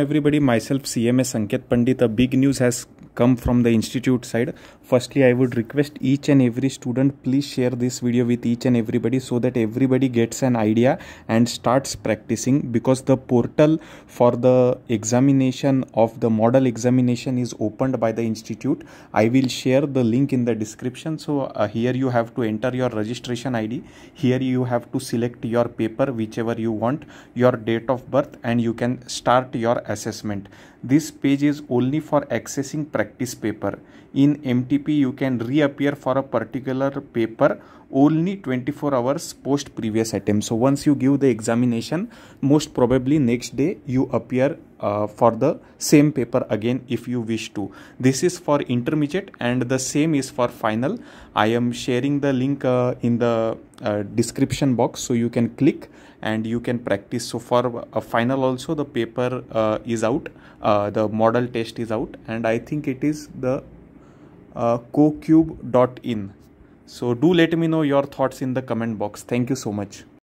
everybody myself cms sanket pandit a big news has come from the institute side firstly i would request each and every student please share this video with each and everybody so that everybody gets an idea and starts practicing because the portal for the examination of the model examination is opened by the institute i will share the link in the description so uh, here you have to enter your registration id here you have to select your paper whichever you want your date of birth and you can start your assessment this page is only for accessing practice paper in MT. OTP you can reappear for a particular paper only 24 hours post previous attempt. So once you give the examination, most probably next day you appear uh, for the same paper again if you wish to. This is for intermediate and the same is for final. I am sharing the link uh, in the uh, description box so you can click and you can practice. So for a final also the paper uh, is out, uh, the model test is out and I think it is the uh, cocube.in. So do let me know your thoughts in the comment box. Thank you so much.